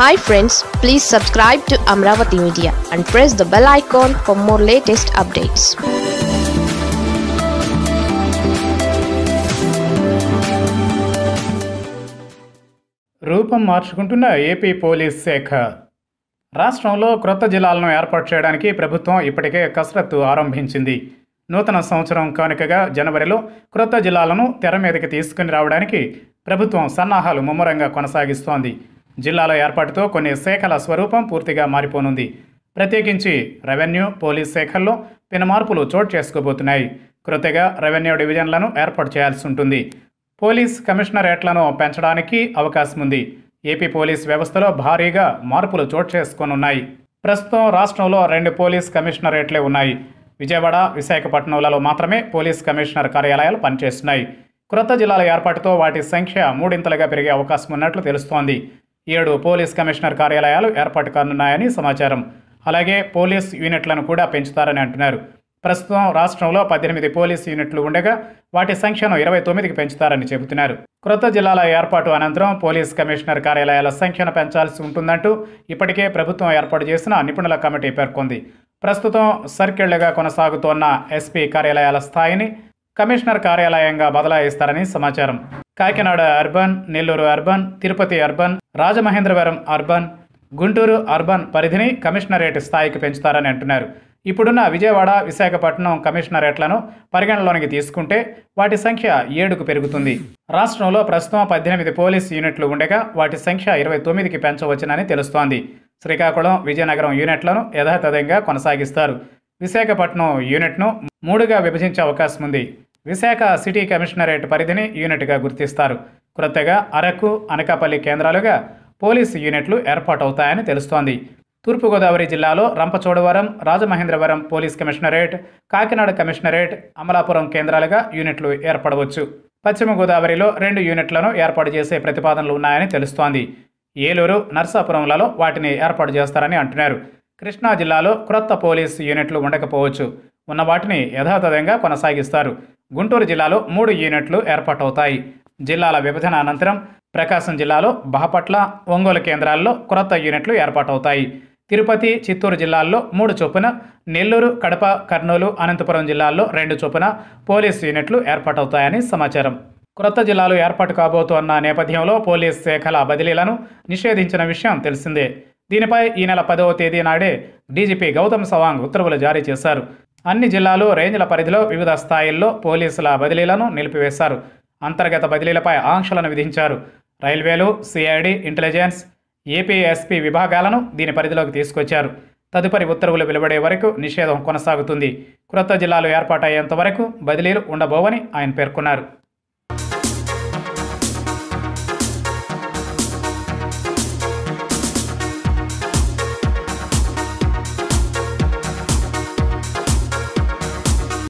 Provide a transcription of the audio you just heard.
hi friends please subscribe to Amaravati media and press the bell icon for more latest updates రూపం మార్చుకుంటున్న AP police శాఖ రాష్ట్రంలో క్రొత్త జిల్లాలను ఏర్పాటు చేయడానికి ప్రభుత్వం ఇప్పటికే కసరత్తు ఆరంభించింది నూతన సంవత్సరం కానుకగా జనవరిలో క్రొత్త జిల్లాలను తెర మీదకి తీసుకుని రావడానికి ప్రభుత్వం సన్నాహాలు ముమ్మరంగా కొనసాగిస్తోంది జిల్లాలో ఏర్పాటుతో కొన్ని శాఖల స్వరూపం పూర్తిగా మారిపోనుంది ప్రత్యేకించి రెవెన్యూ పోలీస్ శాఖల్లో పెనుమార్పులు చోటు చేసుకోబోతున్నాయి కృతగా రెవెన్యూ డివిజన్లను ఏర్పాటు చేయాల్సి ఉంటుంది పోలీస్ కమిషనరేట్లను పెంచడానికి అవకాశం ఉంది ఏపీ పోలీస్ వ్యవస్థలో భారీగా మార్పులు చోటు చేసుకోనున్నాయి ప్రస్తుతం రాష్ట్రంలో రెండు పోలీస్ కమిషనరేట్లే ఉన్నాయి విజయవాడ విశాఖపట్నంలలో మాత్రమే పోలీస్ కమిషనర్ కార్యాలయాలు పనిచేస్తున్నాయి క్రొత్త జిల్లాల ఏర్పాటుతో వాటి సంఖ్య మూడింతలుగా పెరిగే అవకాశం ఉన్నట్లు తెలుస్తోంది ఏడు పోలీస్ కమిషనర్ కార్యాలయాలు ఏర్పాటు కానున్నాయని సమాచారం అలాగే పోలీస్ యూనిట్లను కూడా పెంచుతారని అంటున్నారు ప్రస్తుతం రాష్ట్రంలో పద్దెనిమిది పోలీస్ యూనిట్లు ఉండగా వాటి సంఖ్యను ఇరవై తొమ్మిదికి పెంచుతారని చెబుతున్నారు క్రొత్త జిల్లాల ఏర్పాటు అనంతరం పోలీస్ కమిషనర్ కార్యాలయాల సంఖ్యను పెంచాల్సి ఉంటుందంటూ ఇప్పటికే ప్రభుత్వం ఏర్పాటు చేసిన నిపుణుల కమిటీ పేర్కొంది ప్రస్తుతం సర్కిళ్లుగా కొనసాగుతోన్న ఎస్పీ కార్యాలయాల స్థాయిని కమిషనర్ కార్యాలయంగా బదలాయిస్తారని సమాచారం Kakinada urban Nellore urban Tirupati urban Rajamahendravaram urban Guntur urban పరిధిని కమిషనరేట్ స్థాయికి పెంచుతారని అంటున్నారు ఇప్పుడున్న విజయవాడ విశాఖపట్నం కమిషనరేట్లను పరిగణలోనికి తీసుకుంటే వాటి సంఖ్య ఏడుకు పెరుగుతుంది రాష్ట్రంలో ప్రస్తుతం పద్దెనిమిది పోలీస్ యూనిట్లు ఉండగా వాటి సంఖ్య ఇరవై తొమ్మిదికి పెంచవచ్చునని తెలుస్తోంది శ్రీకాకుళం విజయనగరం యూనిట్లను యథాతథంగా కొనసాగిస్తారు విశాఖపట్నం యూనిట్ను మూడుగా విభజించే అవకాశం ఉంది విశాఖ సిటీ కమిషనరేట్ పరిధిని యూనిట్గా గుర్తిస్తారు క్రొత్తగా అరకు అనకాపల్లి కేంద్రాలుగా పోలీస్ యూనిట్లు ఏర్పాటవుతాయని తెలుస్తోంది తూర్పుగోదావరి జిల్లాలో Rampachodavaram Rajamahendravaram police commissionerate Kakinada commissionerate Amalapuram కేంద్రాలుగా యూనిట్లు ఏర్పడవచ్చు పశ్చిమ గోదావరిలో రెండు యూనిట్లను ఏర్పాటు చేసే ప్రతిపాదనలు ఉన్నాయని తెలుస్తోంది ఏలూరు నర్సాపురంలలో వాటిని ఏర్పాటు చేస్తారని అంటున్నారు కృష్ణా జిల్లాలో క్రొత్త పోలీస్ యూనిట్లు ఉండకపోవచ్చు ఉన్న వాటిని యథాతథంగా కొనసాగిస్తారు గుంటూరు జిల్లాలో మూడు యూనిట్లు ఏర్పాటవుతాయి జిల్లాల విభజన అనంతరం ప్రకాశం జిల్లాలో బహపట్ల ఒంగోలు కేంద్రాల్లో క్రొత్త యూనిట్లు ఏర్పాటవుతాయి తిరుపతి చిత్తూరు జిల్లాల్లో మూడు చొప్పున నెల్లూరు కడప కర్నూలు అనంతపురం జిల్లాల్లో రెండు చొప్పున పోలీస్ యూనిట్లు ఏర్పాటవుతాయని సమాచారం క్రొత్త జిల్లాలు ఏర్పాటు కాబోతున్న నేపథ్యంలో పోలీస్ శాఖల బదిలీలను నిషేధించిన విషయం తెలిసిందే దీనిపై ఈ నెల పదవ తేదీ నాడే డీజీపీ గౌతమ్ సవాంగ్ ఉత్తర్వులు జారీ చేశారు అన్ని జిల్లాలు రేంజ్ల పరిధిలో వివిధ స్థాయిల్లో పోలీసుల బదిలీలను నిలిపివేశారు అంతర్గత బదిలీలపై ఆంక్షలను విధించారు రైల్వేలు సిఐడి ఇంటెలిజెన్స్ ఏపీఎస్పీ విభాగాలను దీని పరిధిలోకి తీసుకొచ్చారు తదుపరి ఉత్తర్వులు వెలువడే వరకు నిషేధం కొనసాగుతుంది క్రొత్త జిల్లాలు ఏర్పాటయ్యేంత వరకు బదిలీలు ఉండబోవని ఆయన పేర్కొన్నారు